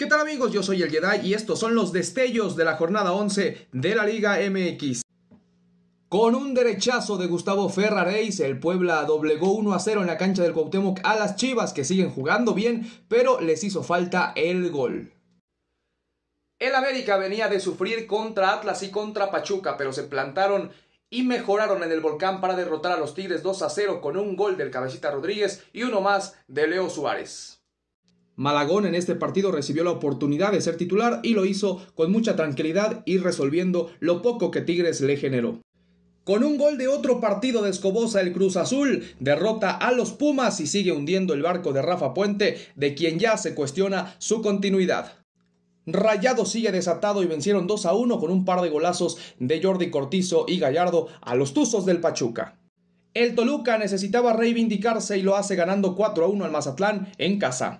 ¿Qué tal amigos? Yo soy el Jedi y estos son los destellos de la jornada 11 de la Liga MX. Con un derechazo de Gustavo Ferraréis, el Puebla doblegó 1 a 0 en la cancha del Cuauhtémoc a las Chivas que siguen jugando bien, pero les hizo falta el gol. El América venía de sufrir contra Atlas y contra Pachuca, pero se plantaron y mejoraron en el volcán para derrotar a los Tigres 2 a 0 con un gol del Caballita Rodríguez y uno más de Leo Suárez. Malagón en este partido recibió la oportunidad de ser titular y lo hizo con mucha tranquilidad y resolviendo lo poco que Tigres le generó. Con un gol de otro partido de Escobosa, el Cruz Azul derrota a los Pumas y sigue hundiendo el barco de Rafa Puente, de quien ya se cuestiona su continuidad. Rayado sigue desatado y vencieron 2 a 1 con un par de golazos de Jordi Cortizo y Gallardo a los Tuzos del Pachuca. El Toluca necesitaba reivindicarse y lo hace ganando 4 a 1 al Mazatlán en casa.